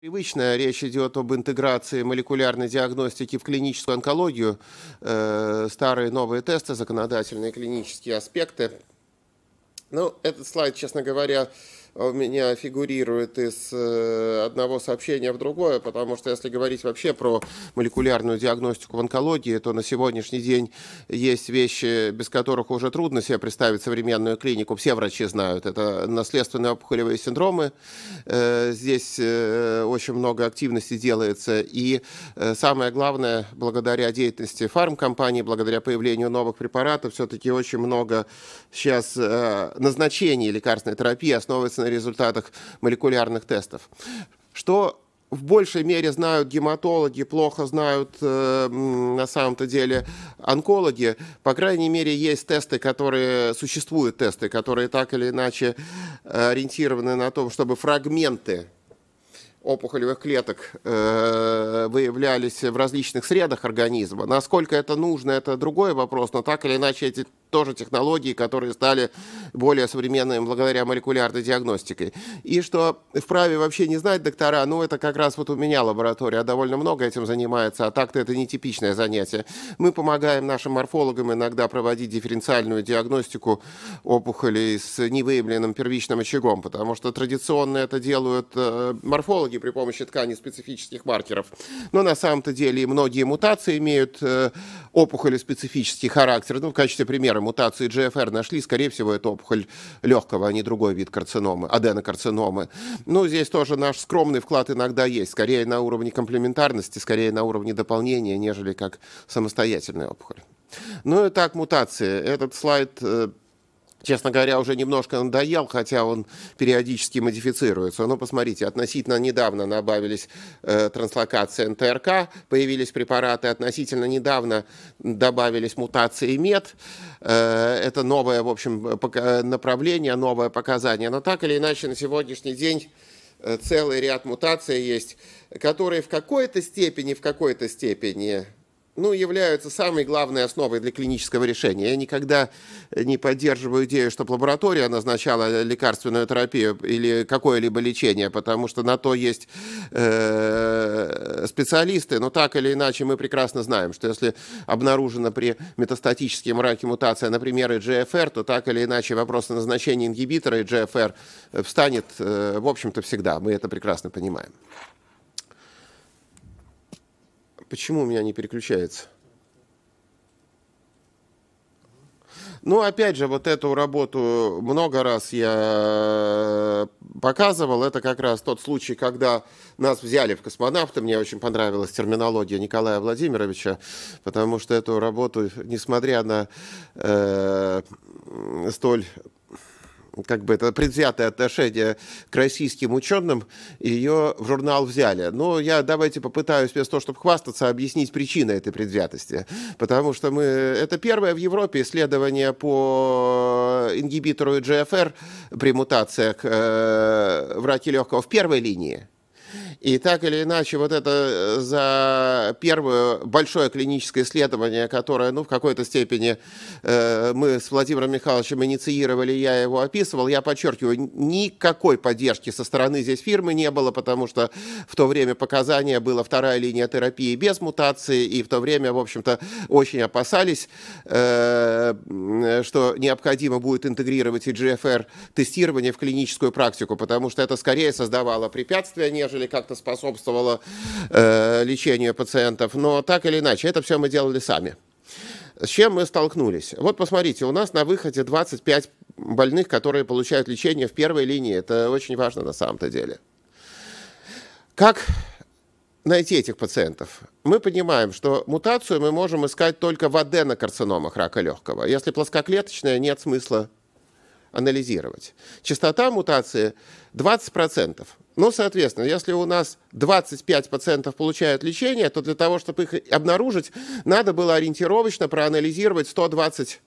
Привычная речь идет об интеграции молекулярной диагностики в клиническую онкологию. Э, старые новые тесты, законодательные клинические аспекты. Ну, этот слайд, честно говоря, а у меня фигурирует из э, одного сообщения в другое, потому что если говорить вообще про молекулярную диагностику в онкологии, то на сегодняшний день есть вещи, без которых уже трудно себе представить современную клинику. Все врачи знают. Это наследственные опухолевые синдромы. Э, здесь э, очень много активности делается. И самое главное, благодаря деятельности фармкомпаний, благодаря появлению новых препаратов, все-таки очень много сейчас назначений лекарственной терапии основывается на результатах молекулярных тестов. Что в большей мере знают гематологи, плохо знают э, на самом-то деле онкологи. По крайней мере, есть тесты, которые существуют тесты, которые так или иначе э, ориентированы на том, чтобы фрагменты опухолевых клеток э, выявлялись в различных средах организма. Насколько это нужно, это другой вопрос, но так или иначе эти тоже технологии, которые стали более современными благодаря молекулярной диагностике. И что вправе вообще не знать доктора, ну это как раз вот у меня лаборатория а довольно много этим занимается, а так-то это нетипичное занятие. Мы помогаем нашим морфологам иногда проводить дифференциальную диагностику опухолей с невыявленным первичным очагом, потому что традиционно это делают э, морфологи при помощи тканей специфических маркеров. Но на самом-то деле многие мутации имеют э, опухоли специфический характер. Ну, в качестве примера примеры мутации GFR нашли, скорее всего, это опухоль легкого, а не другой вид карциномы, аденокарциномы. Ну, здесь тоже наш скромный вклад иногда есть, скорее на уровне комплементарности, скорее на уровне дополнения, нежели как самостоятельная опухоль. Ну и так, мутации. Этот слайд э, честно говоря, уже немножко надоел, хотя он периодически модифицируется. Но посмотрите, относительно недавно добавились э, транслокации НТРК, появились препараты, относительно недавно добавились мутации МЕД. Э, это новое, в общем, э, направление, новое показание. Но так или иначе, на сегодняшний день э, целый ряд мутаций есть, которые в какой-то степени, в какой-то степени ну, являются самой главной основой для клинического решения. Я никогда не поддерживаю идею, чтобы лаборатория назначала лекарственную терапию или какое-либо лечение, потому что на то есть э, специалисты. Но так или иначе мы прекрасно знаем, что если обнаружена при метастатическом раке мутация, например, и GFR, то так или иначе вопрос о назначении ингибитора и GFR встанет, э, в общем-то, всегда. Мы это прекрасно понимаем. Почему у меня не переключается? Ну, опять же, вот эту работу много раз я э, показывал. Это как раз тот случай, когда нас взяли в космонавты. Мне очень понравилась терминология Николая Владимировича, потому что эту работу, несмотря на э, столь как бы это предвзятое отношение к российским ученым, ее в журнал взяли. Но ну, я давайте попытаюсь вместо того, чтобы хвастаться, объяснить причины этой предвзятости. Потому что мы... Это первое в Европе исследование по ингибитору GFR при мутациях э, в раке легкого в первой линии. И так или иначе, вот это э, за первое большое клиническое исследование, которое, ну, в какой-то степени э, мы с Владимиром Михайловичем инициировали, я его описывал, я подчеркиваю, никакой поддержки со стороны здесь фирмы не было, потому что в то время показания была вторая линия терапии без мутации, и в то время, в общем-то, очень опасались, э, что необходимо будет интегрировать и GFR-тестирование в клиническую практику, потому что это скорее создавало препятствия, нежели как понятно, способствовало э, лечению пациентов, но так или иначе, это все мы делали сами. С чем мы столкнулись? Вот посмотрите, у нас на выходе 25 больных, которые получают лечение в первой линии. Это очень важно на самом-то деле. Как найти этих пациентов? Мы понимаем, что мутацию мы можем искать только в аденокарциномах рака легкого. Если плоскоклеточная, нет смысла анализировать. Частота мутации 20%. Ну, соответственно, если у нас 25% пациентов получают лечение, то для того, чтобы их обнаружить, надо было ориентировочно проанализировать 120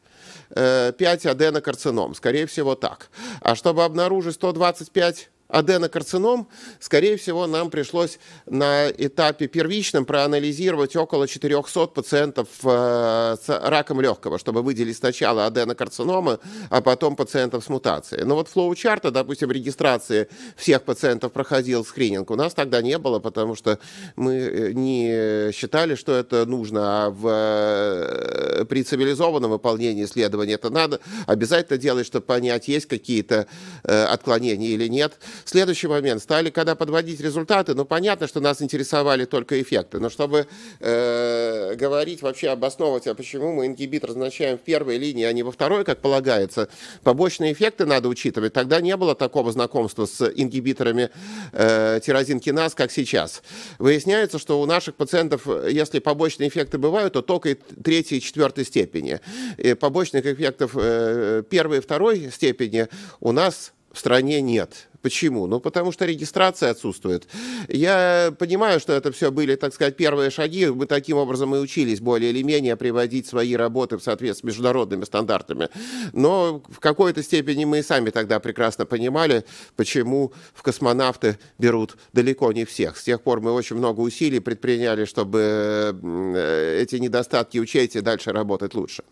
5 аденокарцином. Скорее всего, так. А чтобы обнаружить 125 аденокарцином, скорее всего, нам пришлось на этапе первичном проанализировать около 400 пациентов э, с раком легкого, чтобы выделить сначала аденокарциномы, а потом пациентов с мутацией. Но вот флоу-чарта, допустим, регистрации всех пациентов проходил скрининг, у нас тогда не было, потому что мы э, не считали, что это нужно, а в, э, при цивилизованном выполнении исследования это надо обязательно делать, чтобы понять, есть какие-то отклонения или нет. Следующий момент. Стали, когда подводить результаты, ну, понятно, что нас интересовали только эффекты. Но чтобы э, говорить, вообще обосновывать, а почему мы ингибитор назначаем в первой линии, а не во второй, как полагается, побочные эффекты надо учитывать. Тогда не было такого знакомства с ингибиторами э, тирозинкиназ, как сейчас. Выясняется, что у наших пациентов, если побочные эффекты бывают, то только третьей и четвертой степени. И побочных эффектов э, первой и второй степени у нас в стране нет. Почему? Ну, потому что регистрация отсутствует. Я понимаю, что это все были, так сказать, первые шаги. Мы таким образом и учились более или менее приводить свои работы в соответствии с международными стандартами. Но в какой-то степени мы и сами тогда прекрасно понимали, почему в космонавты берут далеко не всех. С тех пор мы очень много усилий предприняли, чтобы э, эти недостатки учесть и дальше работать лучше.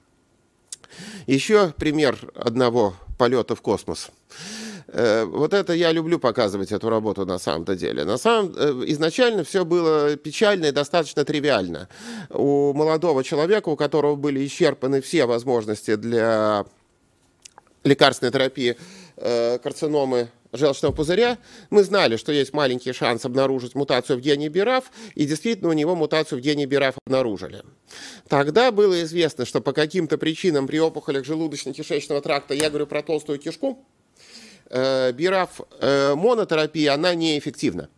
Еще пример одного полета в космос. Э, вот это я люблю показывать эту работу на самом-то деле. На самом э, изначально все было печально и достаточно тривиально. У молодого человека, у которого были исчерпаны все возможности для лекарственной терапии э, карциномы желчного пузыря, мы знали, что есть маленький шанс обнаружить мутацию в гене Бираф, и действительно у него мутацию в гене Бираф обнаружили. Тогда было известно, что по каким-то причинам при опухолях желудочно-кишечного тракта, я говорю про толстую кишку, э, бирав э, монотерапия, она неэффективна.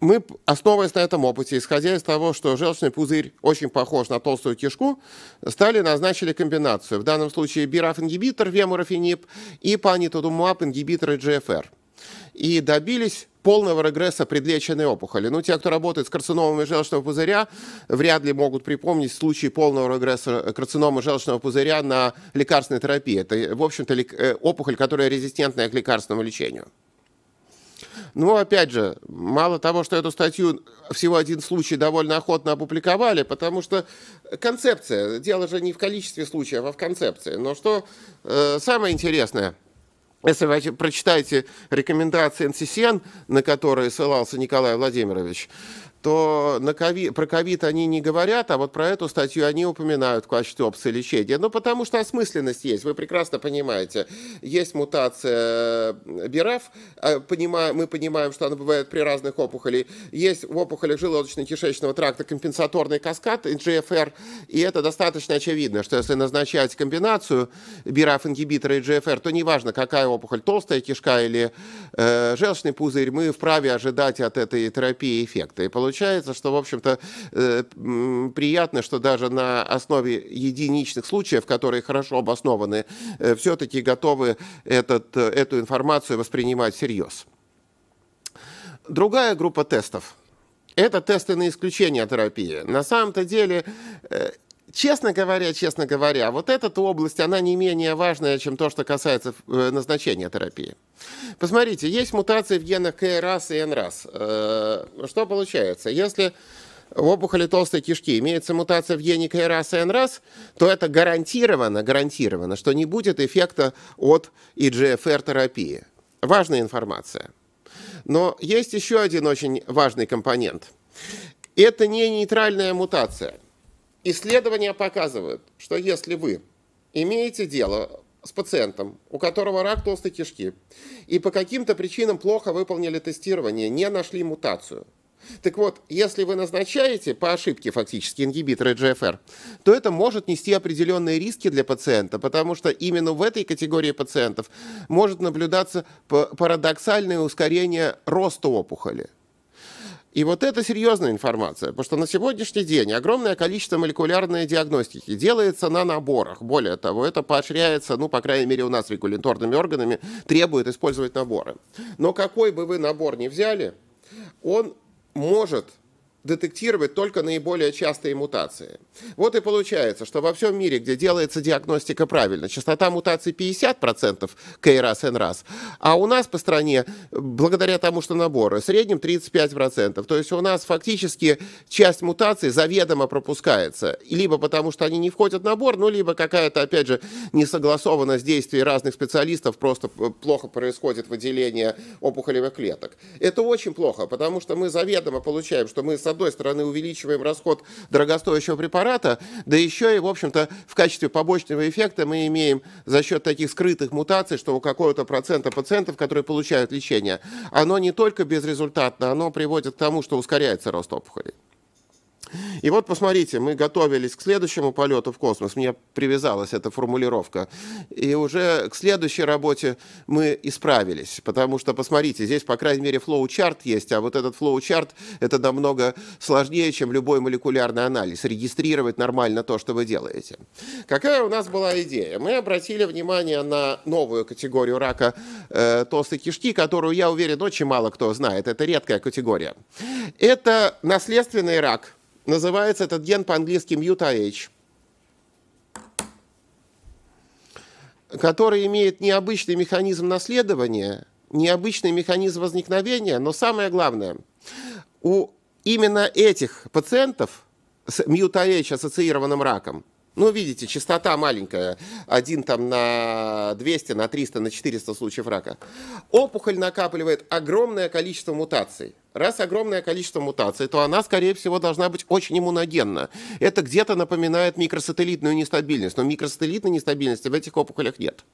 мы, основываясь на этом опыте, исходя из того, что желчный пузырь очень похож на толстую кишку, стали назначили комбинацию. В данном случае бираф-ингибитор, вемурафениб и панитодумаб-ингибитор GFR и добились полного регресса предлеченной опухоли. Ну, те, кто работает с карциномами желчного пузыря, вряд ли могут припомнить случаи полного регресса карцинома желчного пузыря на лекарственной терапии. Это, в общем-то, э, опухоль, которая резистентная к лекарственному лечению. Ну, опять же, мало того, что эту статью всего один случай довольно охотно опубликовали, потому что концепция, дело же не в количестве случаев, а в концепции. Но что э, самое интересное – если вы прочитаете рекомендации НССН, на которые ссылался Николай Владимирович, то на COVID, про ковид они не говорят, а вот про эту статью они упоминают в качестве опции лечения. Ну, потому что осмысленность есть, вы прекрасно понимаете. Есть мутация э, БИРАФ, а, мы понимаем, что она бывает при разных опухолях. Есть в опухолях желудочно-кишечного тракта компенсаторный каскад, GFR, и это достаточно очевидно, что если назначать комбинацию БИРАФ-ингибитора и GFR, то неважно, какая опухоль, толстая кишка или э, желчный пузырь, мы вправе ожидать от этой терапии эффекта. И получается получается, что, в общем-то, э, приятно, что даже на основе единичных случаев, которые хорошо обоснованы, э, все-таки готовы этот, э, эту информацию воспринимать всерьез. Другая группа тестов – это тесты на исключение терапии. На самом-то деле честно говоря, честно говоря, вот эта область, она не менее важная, чем то, что касается э, назначения терапии. Посмотрите, есть мутации в генах КРАС и НРАС. Э, что получается? Если в опухоли толстой кишки имеется мутация в гене КРАС и НРАС, то это гарантированно, гарантированно, что не будет эффекта от EGFR-терапии. Важная информация. Но есть еще один очень важный компонент. Это не нейтральная мутация. Исследования показывают, что если вы имеете дело с пациентом, у которого рак толстой кишки, и по каким-то причинам плохо выполнили тестирование, не нашли мутацию. Так вот, если вы назначаете по ошибке фактически ингибиторы GFR, то это может нести определенные риски для пациента, потому что именно в этой категории пациентов может наблюдаться парадоксальное ускорение роста опухоли. И вот это серьезная информация, потому что на сегодняшний день огромное количество молекулярной диагностики делается на наборах. Более того, это поощряется, ну, по крайней мере, у нас регуляторными органами требует использовать наборы. Но какой бы вы набор ни взяли, он может детектировать только наиболее частые мутации. Вот и получается, что во всем мире, где делается диагностика правильно, частота мутаций 50% K раз а у нас по стране, благодаря тому, что наборы, в среднем 35%. То есть у нас фактически часть мутаций заведомо пропускается, либо потому, что они не входят в набор, ну, либо какая-то, опять же, несогласованность действий разных специалистов, просто плохо происходит выделение опухолевых клеток. Это очень плохо, потому что мы заведомо получаем, что мы с одной стороны, увеличиваем расход дорогостоящего препарата, да еще и, в общем-то, в качестве побочного эффекта мы имеем за счет таких скрытых мутаций, что у какого-то процента пациентов, которые получают лечение, оно не только безрезультатно, оно приводит к тому, что ускоряется рост опухолей. И вот посмотрите, мы готовились к следующему полету в космос, мне привязалась эта формулировка, и уже к следующей работе мы исправились, потому что, посмотрите, здесь, по крайней мере, флоу-чарт есть, а вот этот флоу-чарт, это намного сложнее, чем любой молекулярный анализ, регистрировать нормально то, что вы делаете. Какая у нас была идея? Мы обратили внимание на новую категорию рака э, толстой кишки, которую, я уверен, очень мало кто знает, это редкая категория. Это наследственный рак – Называется этот ген по-английски MutaH, который имеет необычный механизм наследования, необычный механизм возникновения, но самое главное, у именно этих пациентов с MutaH ассоциированным раком – ну, видите, частота маленькая. Один там на 200, на 300, на 400 случаев рака. Опухоль накапливает огромное количество мутаций. Раз огромное количество мутаций, то она, скорее всего, должна быть очень иммуногенна. Это где-то напоминает микросателлитную нестабильность, но микросателлитной нестабильности в этих опухолях нет.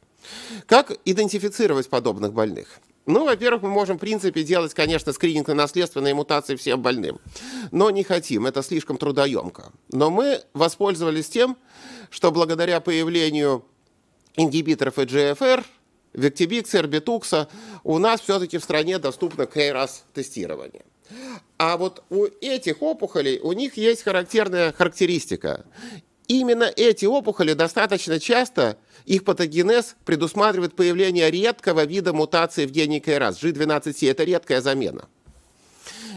Как идентифицировать подобных больных? Ну, во-первых, мы можем, в принципе, делать, конечно, скрининг на наследственные мутации всем больным. Но не хотим, это слишком трудоемко. Но мы воспользовались тем, что благодаря появлению ингибиторов EGFR, GFR, Виктибикса, Эрбитукса, у нас все-таки в стране доступно КРАС-тестирование. А вот у этих опухолей, у них есть характерная характеристика. Именно эти опухоли достаточно часто – их патогенез предусматривает появление редкого вида мутации в гене КРАС. G12C – это редкая замена.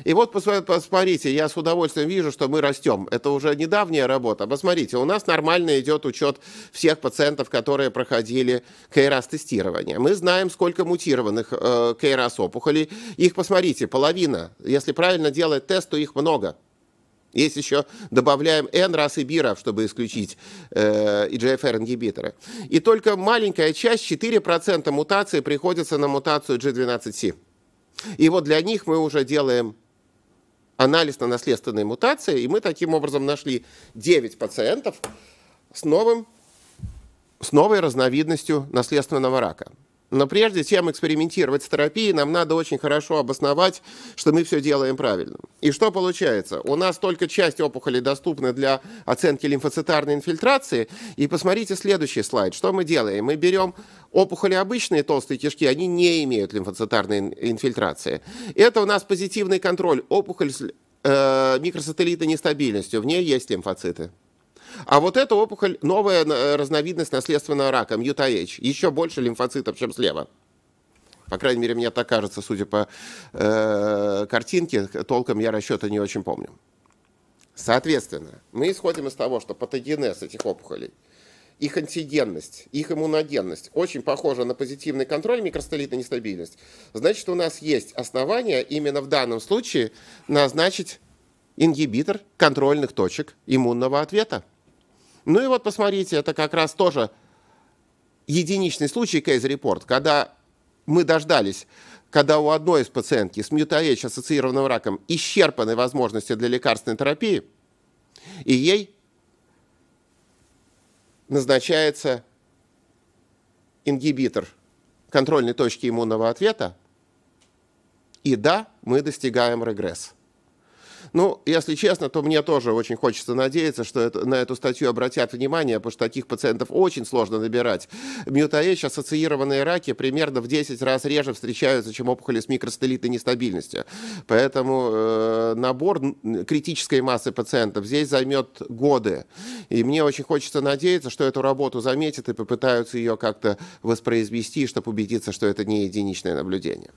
И вот посмотрите, я с удовольствием вижу, что мы растем. Это уже недавняя работа. Посмотрите, у нас нормально идет учет всех пациентов, которые проходили КРАС-тестирование. Мы знаем, сколько мутированных э, КРАС-опухолей. Их, посмотрите, половина. Если правильно делать тест, то их много. Есть еще добавляем N раз и биров, чтобы исключить э, EGFR-ингибиторы. И только маленькая часть, 4% мутации, приходится на мутацию G12C. И вот для них мы уже делаем анализ на наследственные мутации, и мы таким образом нашли 9 пациентов с, новым, с новой разновидностью наследственного рака. Но прежде чем экспериментировать с терапией, нам надо очень хорошо обосновать, что мы все делаем правильно. И что получается? У нас только часть опухоли доступна для оценки лимфоцитарной инфильтрации. И посмотрите следующий слайд. Что мы делаем? Мы берем опухоли обычные толстые кишки, они не имеют лимфоцитарной инфильтрации. Это у нас позитивный контроль. Опухоль с э, микросателлитной нестабильностью. В ней есть лимфоциты. А вот эта опухоль, новая э, разновидность наследственного рака, MutaH, еще больше лимфоцитов, чем слева. По крайней мере, мне так кажется, судя по э, картинке, толком я расчета не очень помню. Соответственно, мы исходим из того, что патогенез этих опухолей, их антигенность, их иммуногенность очень похожа на позитивный контроль микростолитной нестабильность. Значит, у нас есть основания именно в данном случае назначить ингибитор контрольных точек иммунного ответа. Ну и вот посмотрите, это как раз тоже единичный случай Case Report, когда мы дождались, когда у одной из пациентки с мьютовеч ассоциированным раком исчерпаны возможности для лекарственной терапии, и ей назначается ингибитор контрольной точки иммунного ответа, и да, мы достигаем регресс. Ну, если честно, то мне тоже очень хочется надеяться, что это, на эту статью обратят внимание, потому что таких пациентов очень сложно набирать. Мютаэч, ассоциированные раки, примерно в 10 раз реже встречаются, чем опухоли с микростелитной нестабильностью. Поэтому э, набор критической массы пациентов здесь займет годы. И мне очень хочется надеяться, что эту работу заметят и попытаются ее как-то воспроизвести, чтобы убедиться, что это не единичное наблюдение.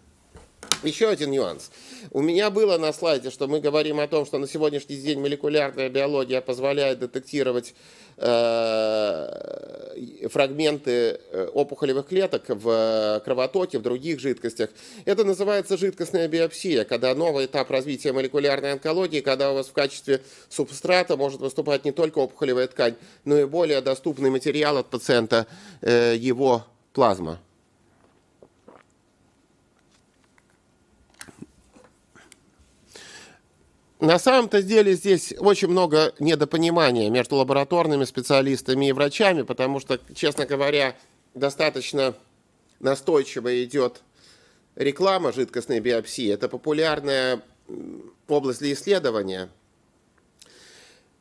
Еще один нюанс. У меня было на слайде, что мы говорим о том, что на сегодняшний день молекулярная биология позволяет детектировать э, фрагменты э, опухолевых клеток в э, кровотоке, в других жидкостях. Это называется жидкостная биопсия, когда новый этап развития молекулярной онкологии, когда у вас в качестве субстрата может выступать не только опухолевая ткань, но и более доступный материал от пациента, э, его плазма. На самом-то деле здесь очень много недопонимания между лабораторными специалистами и врачами, потому что, честно говоря, достаточно настойчиво идет реклама жидкостной биопсии. Это популярная область для исследования.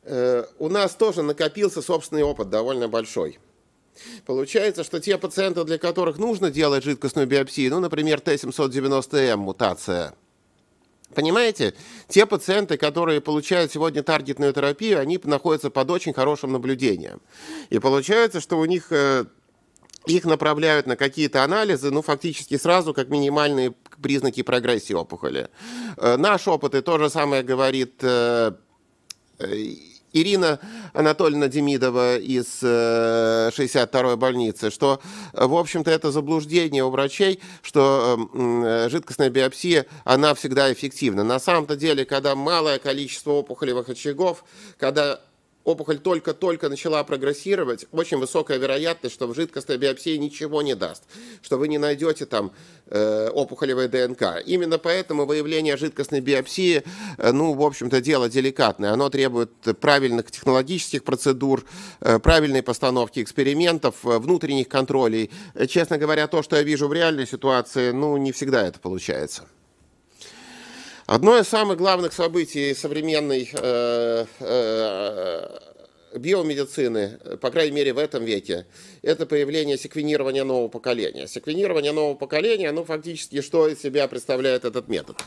Э, у нас тоже накопился собственный опыт довольно большой. Получается, что те пациенты, для которых нужно делать жидкостную биопсию, ну, например, Т790М мутация – Понимаете, те пациенты, которые получают сегодня таргетную терапию, они находятся под очень хорошим наблюдением. И получается, что у них э, их направляют на какие-то анализы, ну, фактически сразу, как минимальные признаки прогрессии опухоли. Э, наш опыт и то же самое говорит э, Ирина Анатольевна Демидова из 62-й э, больницы, что, в общем-то, это заблуждение у врачей, что эм, э, жидкостная биопсия, она всегда эффективна. На самом-то деле, когда малое количество опухолевых очагов, когда опухоль только-только начала прогрессировать, очень высокая вероятность, что в жидкостной биопсии ничего не даст, что вы не найдете там э, опухолевой ДНК. Именно поэтому выявление жидкостной биопсии, э, ну, в общем-то, дело деликатное. Оно требует правильных технологических процедур, э, правильной постановки экспериментов, э, внутренних контролей. Честно говоря, то, что я вижу в реальной ситуации, ну, не всегда это получается. Одно из самых главных событий современной э, э, биомедицины, по крайней мере в этом веке, это появление секвенирования нового поколения. Секвенирование нового поколения, ну фактически, что из себя представляет этот метод?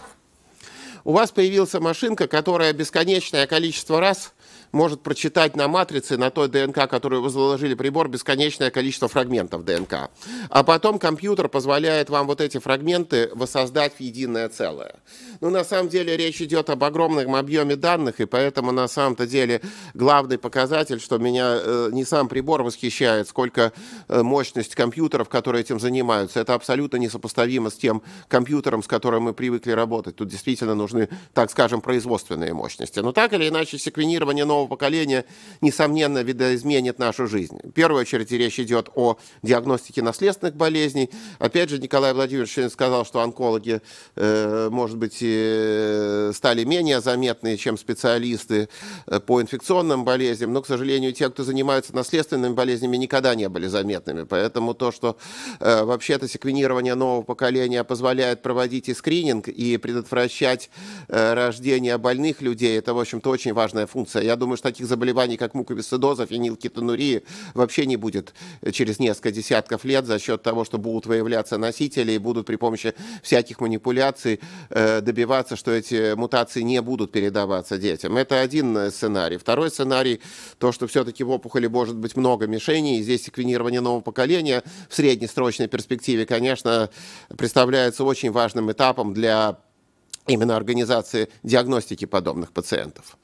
У вас появилась машинка, которая бесконечное количество раз может прочитать на матрице, на той ДНК, которую вы заложили прибор, бесконечное количество фрагментов ДНК. А потом компьютер позволяет вам вот эти фрагменты воссоздать в единое целое. Но ну, на самом деле, речь идет об огромном объеме данных, и поэтому, на самом-то деле, главный показатель, что меня э, не сам прибор восхищает, сколько э, мощность компьютеров, которые этим занимаются. Это абсолютно несопоставимо с тем компьютером, с которым мы привыкли работать. Тут действительно нужны, так скажем, производственные мощности. Но так или иначе, секвенирование образование нового поколения, несомненно, видоизменит нашу жизнь. В первую очередь речь идет о диагностике наследственных болезней. Опять же, Николай Владимирович сказал, что онкологи, э, может быть, э, стали менее заметны, чем специалисты э, по инфекционным болезням, но, к сожалению, те, кто занимаются наследственными болезнями, никогда не были заметными. Поэтому то, что вообще-то секвенирование нового поколения позволяет проводить и скрининг, и предотвращать рождение больных людей, это, в общем-то, очень важная функция я думаю, что таких заболеваний, как муковисцидоза, фенилкетонурии, вообще не будет через несколько десятков лет за счет того, что будут выявляться носители и будут при помощи всяких манипуляций э, добиваться, что эти мутации не будут передаваться детям. Это один э, сценарий. Второй сценарий, то, что все-таки в опухоли может быть много мишеней, и здесь секвенирование нового поколения в среднесрочной перспективе, конечно, представляется очень важным этапом для именно организации диагностики подобных пациентов.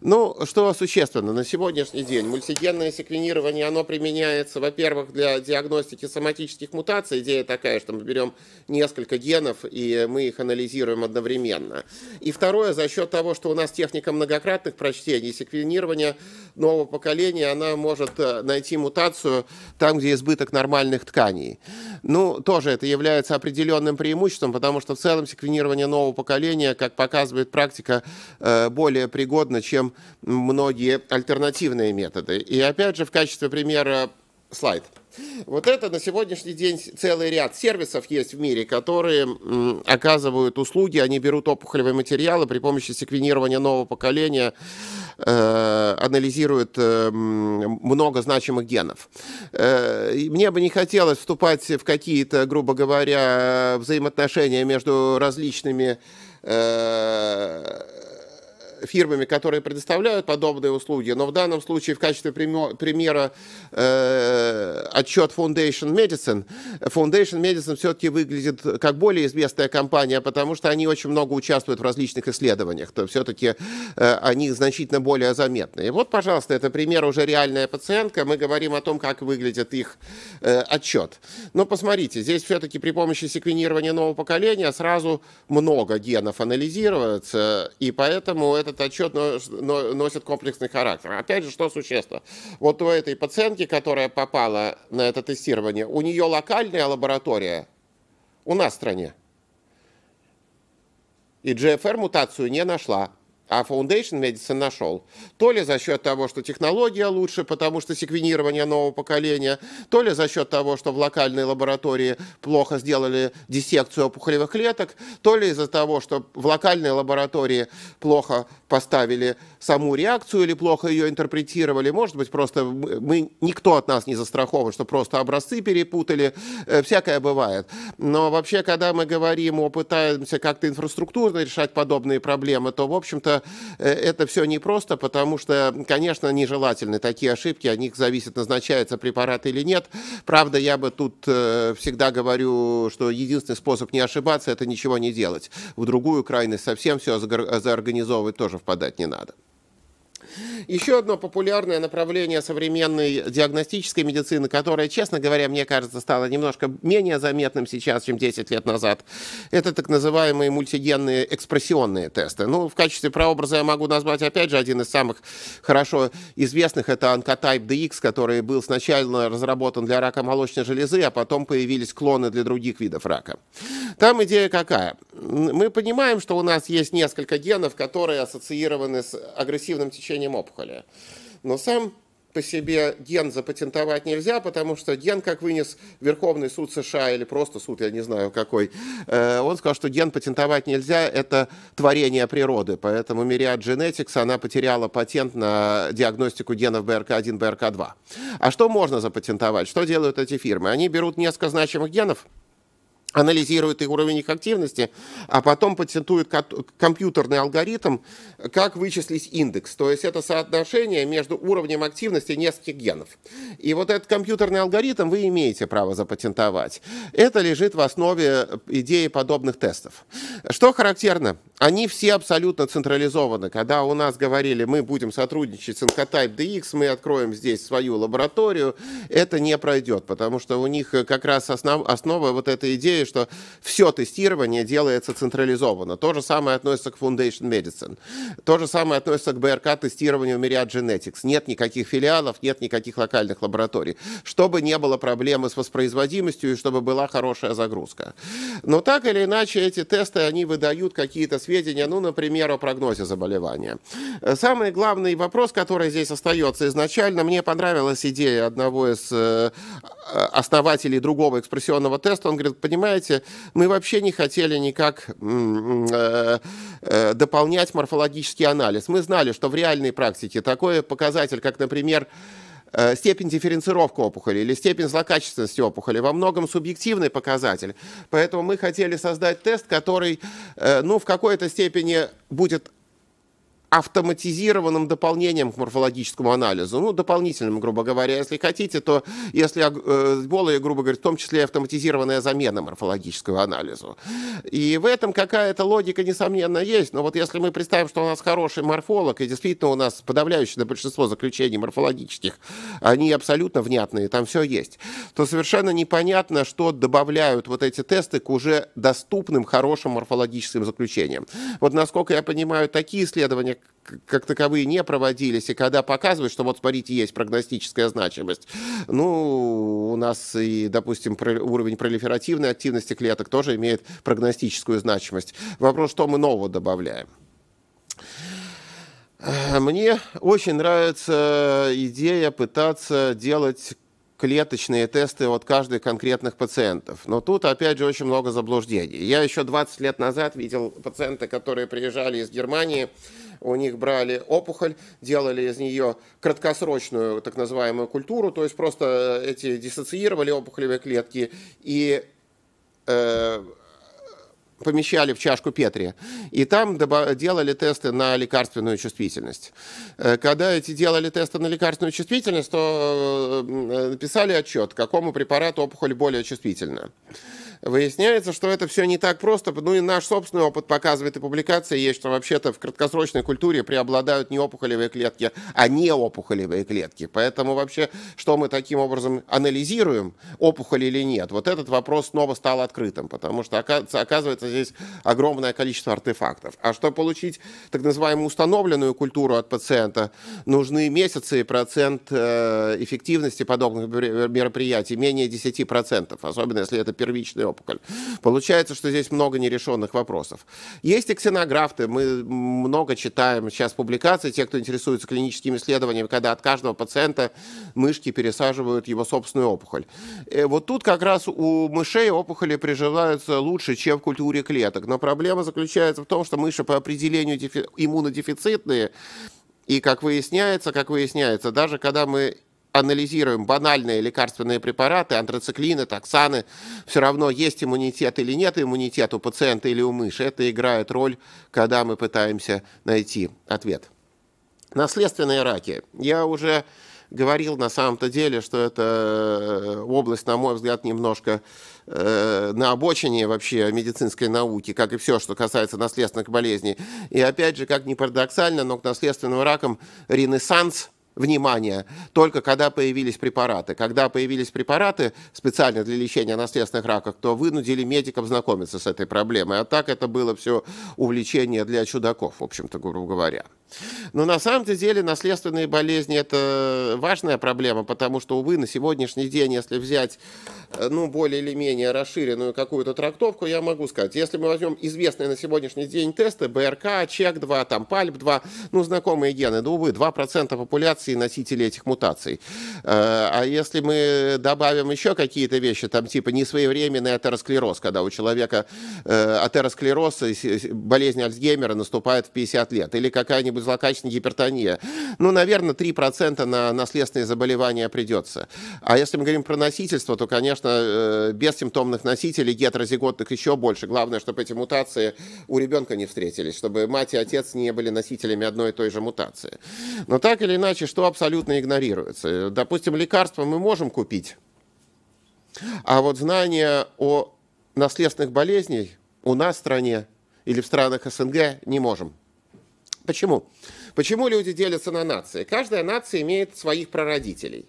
Ну, что существенно, на сегодняшний день мультигенное секвенирование, оно применяется, во-первых, для диагностики соматических мутаций. Идея такая, что мы берем несколько генов, и мы их анализируем одновременно. И второе, за счет того, что у нас техника многократных прочтений, секвенирование нового поколения, она может э, найти мутацию там, где избыток нормальных тканей. Ну, тоже это является определенным преимуществом, потому что в целом секвенирование нового поколения поколение, как показывает практика, э, более пригодно, чем многие альтернативные методы. И опять же, в качестве примера слайд. Вот это на сегодняшний день целый ряд сервисов есть в мире, которые оказывают услуги, они берут опухолевые материалы при помощи секвенирования нового поколения, э, анализирует э, много значимых генов. Э, мне бы не хотелось вступать в какие-то, грубо говоря, взаимоотношения между различными э, фирмами, которые предоставляют подобные услуги, но в данном случае в качестве примера э, отчет Foundation Medicine. Foundation Medicine все-таки выглядит как более известная компания, потому что они очень много участвуют в различных исследованиях, то все-таки э, они значительно более заметны. И вот, пожалуйста, это пример уже реальная пациентка, мы говорим о том, как выглядит их э, отчет. Но посмотрите, здесь все-таки при помощи секвенирования нового поколения сразу много генов анализируется, и поэтому этот этот отчет носит комплексный характер. Опять же, что существенно? Вот у этой пациентки, которая попала на это тестирование, у нее локальная лаборатория у нас в стране. И GFR мутацию не нашла а Foundation Medicine нашел. То ли за счет того, что технология лучше, потому что секвенирование нового поколения, то ли за счет того, что в локальной лаборатории плохо сделали диссекцию опухолевых клеток, то ли из-за того, что в локальной лаборатории плохо поставили саму реакцию или плохо ее интерпретировали, может быть, просто мы, никто от нас не застрахован, что просто образцы перепутали, э, всякое бывает. Но вообще, когда мы говорим о пытаемся как-то инфраструктурно решать подобные проблемы, то, в общем-то, э, это все непросто, потому что, конечно, нежелательны такие ошибки, от них зависит, назначается препарат или нет. Правда, я бы тут э, всегда говорю, что единственный способ не ошибаться – это ничего не делать. В другую крайность совсем все заорганизовывать тоже впадать не надо. Еще одно популярное направление современной диагностической медицины, которое, честно говоря, мне кажется, стало немножко менее заметным сейчас, чем 10 лет назад, это так называемые мультигенные экспрессионные тесты. Ну, в качестве прообраза я могу назвать, опять же, один из самых хорошо известных, это онкотайп DX, который был сначала разработан для рака молочной железы, а потом появились клоны для других видов рака. Там идея какая? Мы понимаем, что у нас есть несколько генов, которые ассоциированы с агрессивным течением заболеванием опухоли. Но сам по себе ген запатентовать нельзя, потому что ген, как вынес Верховный суд США или просто суд, я не знаю какой, э, он сказал, что ген патентовать нельзя, это творение природы. Поэтому мириад Genetics, она потеряла патент на диагностику генов БРК1, БРК2. А что можно запатентовать? Что делают эти фирмы? Они берут несколько значимых генов, анализирует их уровень их активности, а потом патентует компьютерный алгоритм, как вычислить индекс. То есть это соотношение между уровнем активности нескольких генов. И вот этот компьютерный алгоритм вы имеете право запатентовать. Это лежит в основе идеи подобных тестов. Что характерно, они все абсолютно централизованы. Когда у нас говорили, мы будем сотрудничать с Oncotype DX, мы откроем здесь свою лабораторию, это не пройдет, потому что у них как раз основ, основа вот этой идеи, что все тестирование делается централизованно. То же самое относится к Foundation Medicine. То же самое относится к БРК-тестированию в Myriad Genetics. Нет никаких филиалов, нет никаких локальных лабораторий. Чтобы не было проблемы с воспроизводимостью и чтобы была хорошая загрузка. Но так или иначе эти тесты, они выдают какие-то сведения, ну, например, о прогнозе заболевания. Самый главный вопрос, который здесь остается изначально, мне понравилась идея одного из э, а, основателей другого экспрессионного теста. Он говорит, понимаете, знаете, мы вообще не хотели никак э, э, дополнять морфологический анализ. Мы знали, что в реальной практике такой показатель, как, например, э, степень дифференцировки опухоли или степень злокачественности опухоли во многом субъективный показатель. Поэтому мы хотели создать тест, который ну, в какой-то степени будет автоматизированным дополнением к морфологическому анализу, ну, дополнительным, грубо говоря, если хотите, то если э, более, грубо говоря, в том числе автоматизированная замена морфологического анализу. И в этом какая-то логика, несомненно, есть, но вот если мы представим, что у нас хороший морфолог, и действительно у нас подавляющее большинство заключений морфологических, они абсолютно внятные, там все есть, то совершенно непонятно, что добавляют вот эти тесты к уже доступным хорошим морфологическим заключениям. Вот, насколько я понимаю, такие исследования, как таковые не проводились, и когда показывают, что вот, смотрите, есть прогностическая значимость, ну, у нас и, допустим, про уровень пролиферативной активности клеток тоже имеет прогностическую значимость. Вопрос, что мы нового добавляем. Мне очень нравится идея пытаться делать клеточные тесты от каждой конкретных пациентов. Но тут, опять же, очень много заблуждений. Я еще 20 лет назад видел пациенты, которые приезжали из Германии, у них брали опухоль, делали из нее краткосрочную так называемую культуру, то есть просто э, эти диссоциировали опухолевые клетки и э, помещали в чашку Петри, и там делали тесты на лекарственную чувствительность. Э, когда эти делали тесты на лекарственную чувствительность, то э, писали отчет, к какому препарату опухоль более чувствительна выясняется, что это все не так просто. Ну и наш собственный опыт показывает, и публикации есть, что вообще-то в краткосрочной культуре преобладают не опухолевые клетки, а не опухолевые клетки. Поэтому вообще, что мы таким образом анализируем, опухоль или нет, вот этот вопрос снова стал открытым, потому что оказывается здесь огромное количество артефактов. А чтобы получить так называемую установленную культуру от пациента, нужны месяцы и процент э, эффективности подобных мероприятий менее 10%, особенно если это первичный опыт. Акрополь. Получается, что здесь много нерешенных вопросов. Есть эксценографты, мы много читаем сейчас публикации, те, кто интересуется клиническими исследованиями, когда от каждого пациента мышки пересаживают его собственную опухоль. Э, вот тут как раз у мышей опухоли приживаются лучше, чем в культуре клеток. Но проблема заключается в том, что мыши по определению дефи- иммунодефицитные, и как выясняется, как выясняется, даже когда мы анализируем банальные лекарственные препараты, антрациклины, токсаны, все равно есть иммунитет или нет иммунитет у пациента или у мыши. Это играет роль, когда мы пытаемся найти ответ. Наследственные раки. Я уже говорил на самом-то деле, что это э, область, на мой взгляд, немножко э, на обочине вообще медицинской науки, как и все, что касается наследственных болезней. И опять же, как ни парадоксально, но к наследственным ракам ренессанс – Внимания. только когда появились препараты. Когда появились препараты специально для лечения наследственных раков, то вынудили медиков знакомиться с этой проблемой. А так это было все увлечение для чудаков, в общем-то, грубо говоря. Но на самом-то деле наследственные болезни – это важная проблема, потому что, увы, на сегодняшний день, если взять э, ну, более или менее расширенную какую-то трактовку, я могу сказать, если мы возьмем известные на сегодняшний день тесты БРК, ЧЕК-2, там, ПАЛЬП-2, ну, знакомые гены, да, увы, 2% популяции носители этих мутаций. Э, а если мы добавим еще какие-то вещи, там, типа несвоевременный атеросклероз, когда у человека э, атеросклероз, болезнь Альцгеймера наступает в 50 лет, или какая-нибудь какая-нибудь злокачественная гипертония. Ну, наверное, 3% на наследственные заболевания придется. А если мы говорим про носительство, то, конечно, э, бессимптомных носителей, гетерозиготных еще больше. Главное, чтобы эти мутации у ребенка не встретились, чтобы мать и отец не были носителями одной и той же мутации. Но так или иначе, что абсолютно игнорируется? Допустим, лекарства мы можем купить, а вот знания о наследственных болезнях у нас в стране или в странах СНГ не можем. Почему? Почему люди делятся на нации? Каждая нация имеет своих прародителей.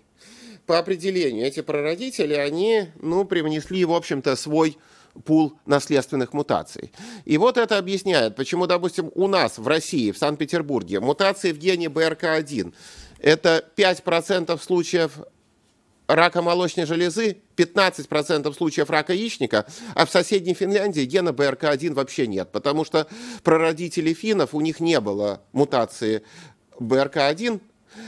По определению, эти прародители, они, ну, привнесли, в общем-то, свой пул наследственных мутаций. И вот это объясняет, почему, допустим, у нас в России, в Санкт-Петербурге, мутации в гене БРК1 – это 5% случаев рака молочной железы, 15% случаев рака яичника, а в соседней Финляндии гена БРК1 вообще нет, потому что прародители финнов, у них не было мутации БРК1,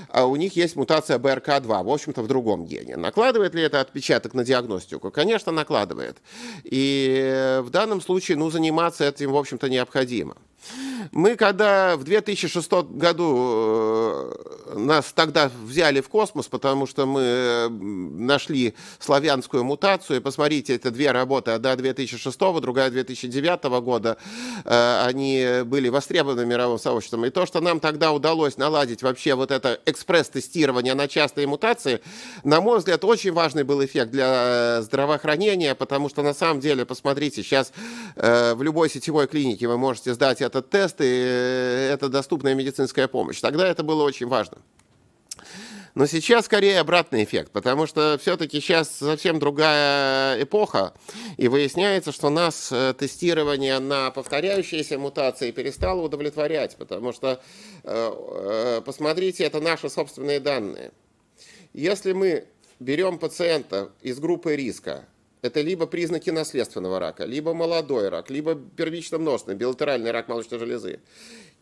а у них есть мутация БРК2, в общем-то, в другом гене. Накладывает ли это отпечаток на диагностику? Конечно, накладывает. И в данном случае ну, заниматься этим, в общем-то, необходимо. Мы когда в 2006 году э, нас тогда взяли в космос, потому что мы э, нашли славянскую мутацию, и посмотрите, это две работы, одна 2006, другая 2009 года, э, они были востребованы мировым сообществом. И то, что нам тогда удалось наладить вообще вот это экспресс-тестирование на частные мутации, на мой взгляд, очень важный был эффект для здравоохранения, потому что на самом деле, посмотрите, сейчас в любой сетевой клинике вы можете сдать это тесты, э, это доступная медицинская помощь. Тогда это было очень важно. Но сейчас скорее обратный эффект, потому что все-таки сейчас совсем другая эпоха, и выясняется, что нас э, тестирование на повторяющиеся мутации перестало удовлетворять, потому что, э, посмотрите, это наши собственные данные. Если мы берем пациента из группы риска, это либо признаки наследственного рака, либо молодой рак, либо первично-множный, билатеральный рак молочной железы.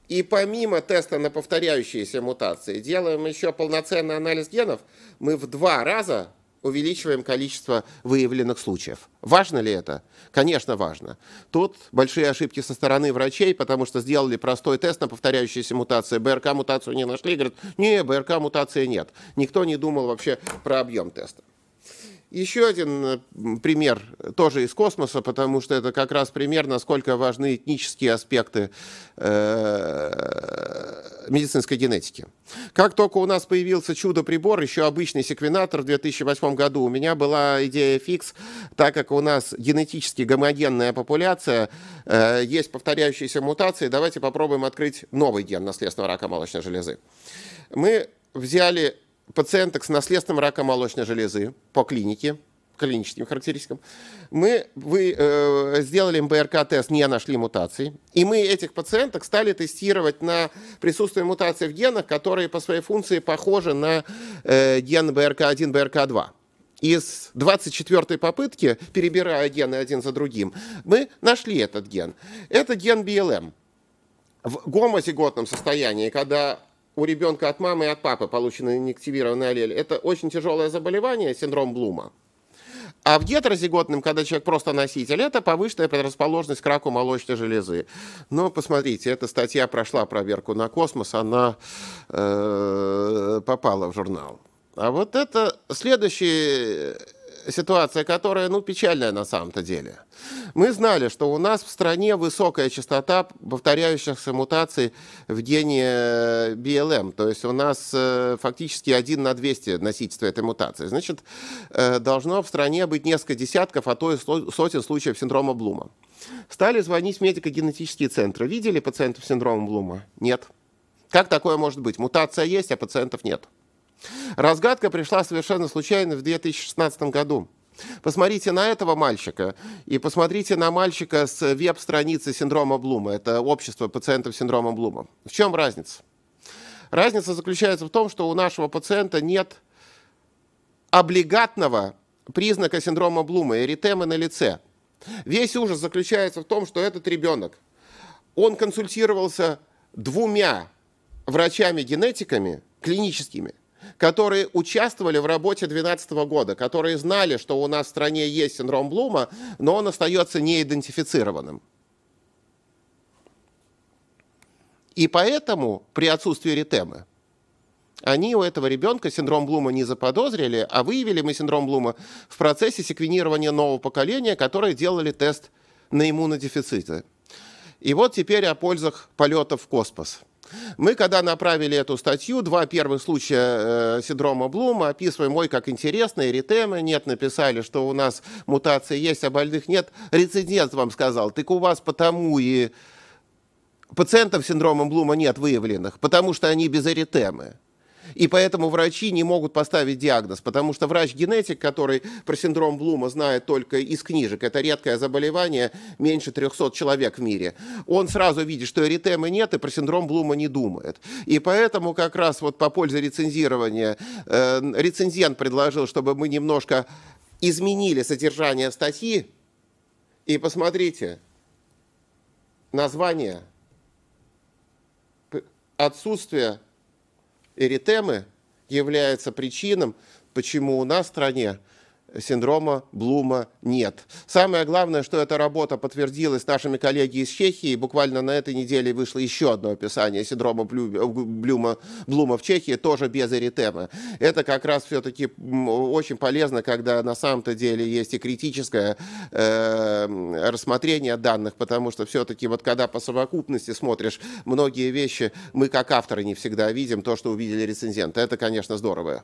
И помимо теста на повторяющиеся мутации, делаем еще полноценный анализ генов, мы в два раза увеличиваем количество выявленных случаев. Важно ли это? Конечно, важно. Тут большие ошибки со стороны врачей, потому что сделали простой тест на повторяющиеся мутации, БРК-мутацию не нашли, говорят, не, БРК-мутации нет. Никто не думал вообще про объем теста. Еще один э, пример, тоже из космоса, потому что это как раз пример, насколько важны этнические аспекты э, медицинской генетики. Как только у нас появился чудо-прибор, еще обычный секвенатор в 2008 году, у меня была идея фикс, так как у нас генетически гомогенная популяция, э, есть повторяющиеся мутации, давайте попробуем открыть новый ген наследственного рака молочной железы. Мы взяли пациенток с наследственным раком молочной железы по клинике, клиническим характеристикам, мы вы, э, сделали МБРК-тест, не нашли мутаций, и мы этих пациенток стали тестировать на присутствие мутаций в генах, которые по своей функции похожи на э, ген БРК1, БРК2 из 24 попытки, перебирая гены один за другим, мы нашли этот ген. Это ген BLM. В гомозиготном состоянии, когда у ребенка от мамы и от папы получены неактивированные аллели. Это очень тяжелое заболевание, синдром Блума. А в гетерозиготном, когда человек просто носитель, это повышенная предрасположенность к раку молочной железы. Но посмотрите, эта статья прошла проверку на космос, она э, попала в журнал. А вот это следующий ситуация, которая, ну, печальная на самом-то деле. Мы знали, что у нас в стране высокая частота повторяющихся мутаций в гене э, BLM, то есть у нас э, фактически 1 на 200 носительство этой мутации. Значит, э, должно в стране быть несколько десятков, а то и сотен случаев синдрома Блума. Стали звонить в медико-генетические центры. Видели пациентов с синдромом Блума? Нет. Как такое может быть? Мутация есть, а пациентов нет. Разгадка пришла совершенно случайно в 2016 году. Посмотрите на этого мальчика и посмотрите на мальчика с веб-страницы синдрома Блума. Это общество пациентов с синдромом Блума. В чем разница? Разница заключается в том, что у нашего пациента нет облигатного признака синдрома Блума, эритемы на лице. Весь ужас заключается в том, что этот ребенок, он консультировался двумя врачами-генетиками клиническими – которые участвовали в работе 2012 года, которые знали, что у нас в стране есть синдром Блума, но он остается неидентифицированным. И поэтому при отсутствии ретемы они у этого ребенка синдром Блума не заподозрили, а выявили мы синдром Блума в процессе секвенирования нового поколения, которое делали тест на иммунодефициты. И вот теперь о пользах полетов в космос. Мы, когда направили эту статью, два первых случая э, синдрома Блума описываем, ой, как интересно, эритемы нет, написали, что у нас мутации есть, а больных нет. Рецидент вам сказал, так у вас потому и пациентов с синдромом Блума нет выявленных, потому что они без эритемы и поэтому врачи не могут поставить диагноз, потому что врач-генетик, который про синдром Блума знает только из книжек, это редкое заболевание, меньше 300 человек в мире, он сразу видит, что эритемы нет, и про синдром Блума не думает. И поэтому как раз вот по пользе рецензирования э, рецензент предложил, чтобы мы немножко изменили содержание статьи, и посмотрите, название, отсутствие эритемы является причиной, почему у нас в стране синдрома Блума нет. Самое главное, что эта работа подтвердилась нашими коллеги из Чехии. Буквально на этой неделе вышло еще одно описание синдрома Блю... Блюма... Блума в Чехии, тоже без эритемы. Это как раз все-таки очень полезно, когда на самом-то деле есть и критическое э, рассмотрение данных, потому что все-таки вот когда по совокупности смотришь многие вещи, мы как авторы не всегда видим то, что увидели рецензенты. Это, конечно, здорово.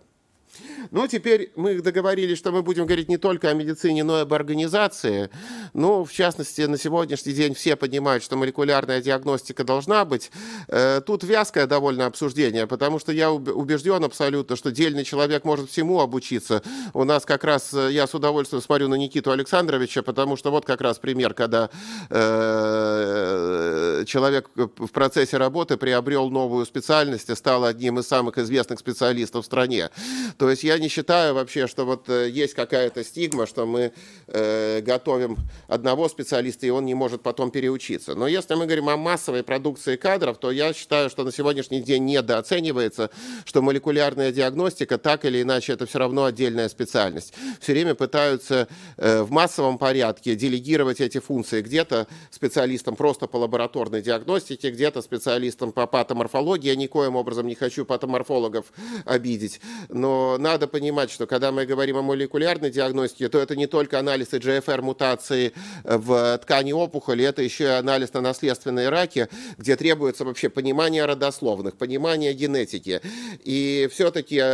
Ну, теперь мы договорились, что мы будем говорить не только о медицине, но и об организации. Ну, в частности, на сегодняшний день все понимают, что молекулярная диагностика должна быть. Э, тут вязкое довольно обсуждение, потому что я убежден абсолютно, что дельный человек может всему обучиться. У нас как раз, э, я с удовольствием смотрю на Никиту Александровича, потому что вот как раз пример, когда э, человек в процессе работы приобрел новую специальность и стал одним из самых известных специалистов в стране. То есть я я не считаю вообще, что вот э, есть какая-то стигма, что мы э, готовим одного специалиста, и он не может потом переучиться. Но если мы говорим о массовой продукции кадров, то я считаю, что на сегодняшний день недооценивается, что молекулярная диагностика, так или иначе, это все равно отдельная специальность. Все время пытаются э, в массовом порядке делегировать эти функции где-то специалистам просто по лабораторной диагностике, где-то специалистам по патоморфологии. Я никоим образом не хочу патоморфологов обидеть, но надо надо понимать, что когда мы говорим о молекулярной диагностике, то это не только анализ GFR, мутации э, в ткани опухоли, это еще и анализ на наследственные раки, где требуется вообще понимание родословных, понимание генетики. И все-таки э,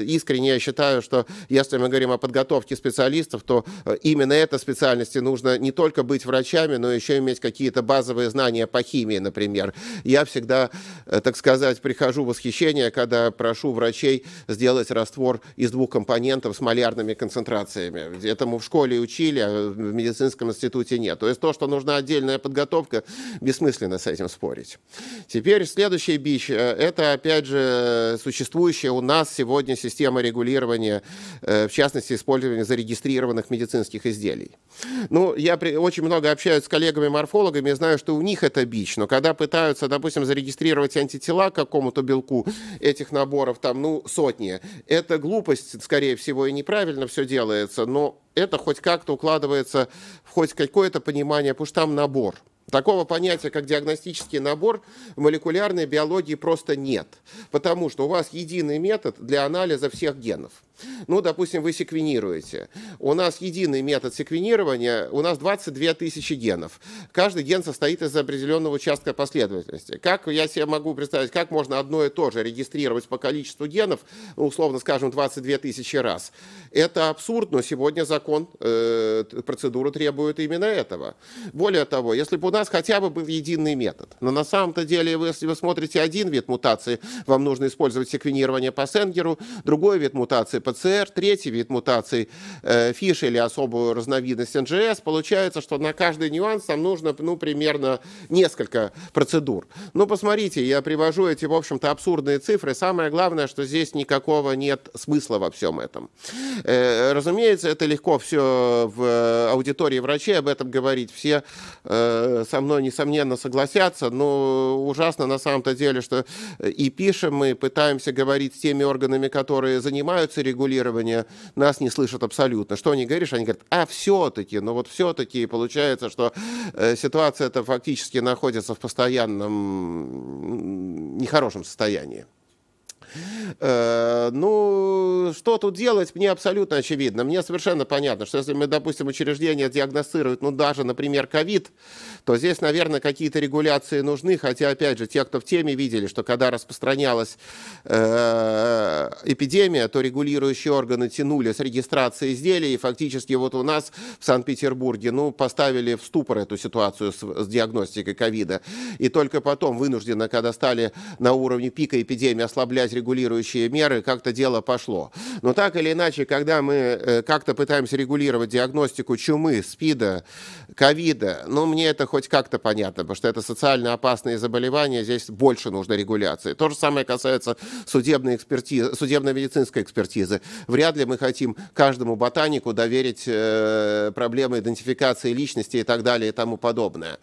э, искренне я считаю, что если мы говорим о подготовке специалистов, то именно этой специальности нужно не только быть врачами, но еще иметь какие-то базовые знания по химии, например. Я всегда, так сказать, прихожу в восхищение, когда прошу врачей сделать раствор из двух компонентов с малярными концентрациями. Этому в школе учили, а в медицинском институте нет. То есть то, что нужна отдельная подготовка, бессмысленно с этим спорить. Теперь следующий бич э, – это, опять же, существующая у нас сегодня система регулирования, э, в частности, использования зарегистрированных медицинских изделий. Ну, я очень много общаюсь с коллегами-морфологами и знаю, что у них это бич, но когда пытаются, допустим, зарегистрировать антитела к какому-то белку, этих наборов там, ну, сотни, это глупость, скорее всего, и неправильно все делается, но это хоть как-то укладывается в хоть какое-то понимание, потому что там набор. Такого понятия, как диагностический набор, в молекулярной биологии просто нет, потому что у вас единый метод для анализа всех генов. Ну, допустим, вы секвенируете. У нас единый метод секвенирования, у нас 22 тысячи генов. Каждый ген состоит из определенного участка последовательности. Как я себе могу представить, как можно одно и то же регистрировать по количеству генов, ну, условно скажем, 22 тысячи раз? Это абсурд, но сегодня закон, э, процедура требует именно этого. Более того, если бы у нас хотя бы был единый метод, но на самом-то деле, если вы смотрите один вид мутации, вам нужно использовать секвенирование по Сенгеру, другой вид мутации ПЦР, третий вид мутаций э, ФИШ или особую разновидность НЖС. Получается, что на каждый нюанс там нужно ну, примерно несколько процедур. Ну, посмотрите, я привожу эти, в общем-то, абсурдные цифры. Самое главное, что здесь никакого нет смысла во всем этом. Э, разумеется, это легко все в э, аудитории врачей об этом говорить. Все э, со мной, несомненно, согласятся, но ужасно на самом-то деле, что э, и пишем мы, пытаемся говорить с теми органами, которые занимаются регулированием, регулирования, нас не слышат абсолютно. Что они говоришь? Они говорят, а все-таки, ну вот все-таки получается, что э, ситуация-то фактически находится в постоянном нехорошем состоянии. Э, ну, что тут делать, мне абсолютно очевидно. Мне совершенно понятно, что если мы, допустим, учреждение диагностируют, ну, даже, например, ковид, то здесь, наверное, какие-то регуляции нужны, хотя, опять же, те, кто в теме, видели, что когда распространялась э, эпидемия, то регулирующие органы тянули с регистрации изделий, и фактически вот у нас в Санкт-Петербурге, ну, поставили в ступор эту ситуацию с, с диагностикой ковида, и только потом вынуждены, когда стали на уровне пика эпидемии ослаблять регуляцию, регулирующие меры, как-то дело пошло. Но так или иначе, когда мы э, как-то пытаемся регулировать диагностику чумы, СПИДа, ковида, ну, мне это хоть как-то понятно, потому что это социально опасные заболевания, здесь больше нужно регуляции. То же самое касается судебной экспертизы, судебно-медицинской экспертизы. Вряд ли мы хотим каждому ботанику доверить э, проблемы идентификации личности и так далее и тому подобное.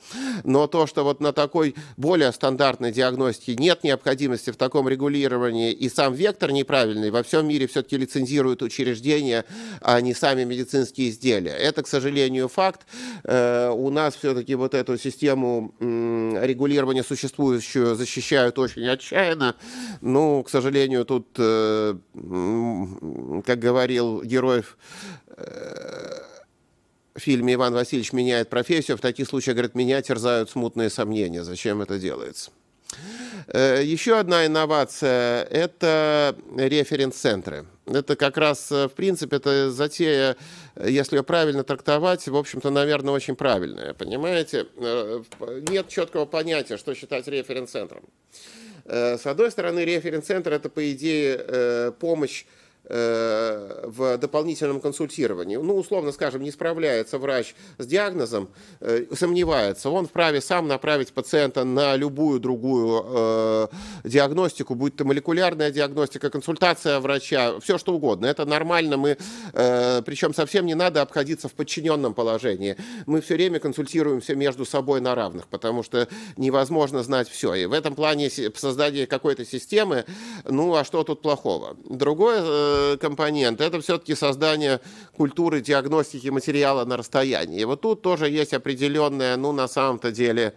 Но то, что вот на такой более стандартной диагностике нет необходимости в таком регулировании, и сам вектор неправильный. Во всем мире все-таки лицензируют учреждения, а не сами медицинские изделия. Это, к сожалению, факт. Э, у нас все-таки вот эту систему регулирования существующую защищают очень отчаянно. Ну, к сожалению, тут, э, как говорил герой э, в фильме Иван Васильевич меняет профессию, в таких случаях, говорит, меня терзают смутные сомнения, зачем это делается. Э, еще одна инновация – это референс-центры. Это как раз, э, в принципе, это затея, э, если ее правильно трактовать, в общем-то, наверное, очень правильная. Понимаете, нет четкого понятия, что считать референс-центром. С одной стороны, референс-центр – это, по идее, помощь Э, в дополнительном консультировании. Ну, условно скажем, не справляется врач с диагнозом, э, сомневается, он вправе сам направить пациента на любую другую э, диагностику, будь то молекулярная диагностика, консультация врача, все что угодно. Это нормально, мы, причем совсем не надо обходиться в подчиненном положении. Мы все время консультируемся между собой на равных, потому что невозможно знать все. И в этом плане создание какой-то системы, ну, а что тут плохого? Другое Э, компонент, это все-таки создание культуры диагностики материала на расстоянии. И вот тут тоже есть определенная, ну, на самом-то деле,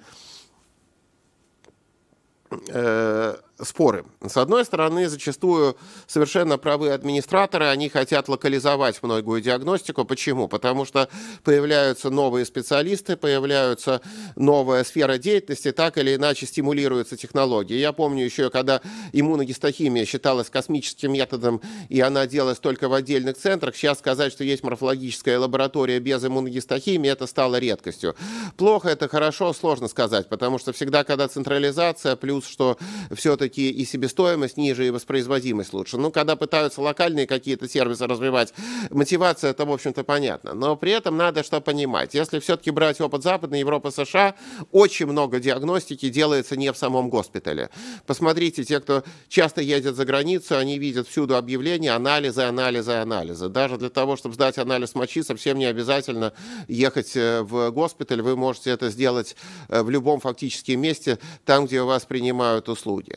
э, споры. С одной стороны, зачастую совершенно правы администраторы, они хотят локализовать многую диагностику. Почему? Потому что появляются новые специалисты, появляются новая сфера деятельности, так или иначе стимулируются технологии. Я помню еще, когда иммуногистохимия считалась космическим методом, и она делалась только в отдельных центрах, сейчас сказать, что есть морфологическая лаборатория без иммуногистохимии, это стало редкостью. Плохо это, хорошо, сложно сказать, потому что всегда, когда централизация, плюс, что все это все-таки и себестоимость ниже, и воспроизводимость лучше. Ну, когда пытаются локальные какие-то сервисы развивать, мотивация это, в общем-то, понятно. Но при этом надо что понимать. Если все-таки брать опыт Западной Европы, США, очень много диагностики делается не в самом госпитале. Посмотрите, те, кто часто едет за границу, они видят всюду объявления, анализы, анализы, анализы. Даже для того, чтобы сдать анализ мочи, совсем не обязательно ехать э, в госпиталь. Вы можете это сделать э, в любом фактическом месте, там, где у вас принимают услуги.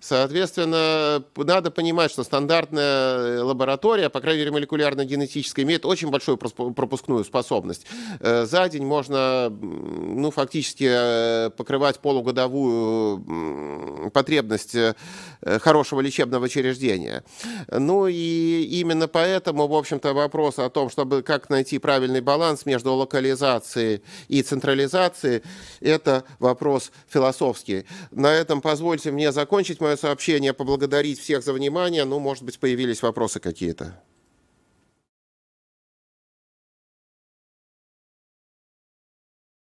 Соответственно, надо понимать, что стандартная э, лаборатория, по крайней мере, молекулярно-генетическая, имеет очень большую пропускную способность. Э, за день можно, ну, фактически э, покрывать полугодовую потребность хорошего лечебного учреждения. Ну и именно поэтому, в общем-то, вопрос о том, чтобы как найти правильный баланс между локализацией и централизацией, это вопрос философский. На этом позвольте мне закончить закончить мое сообщение, поблагодарить всех за внимание. Ну, может быть, появились вопросы какие-то.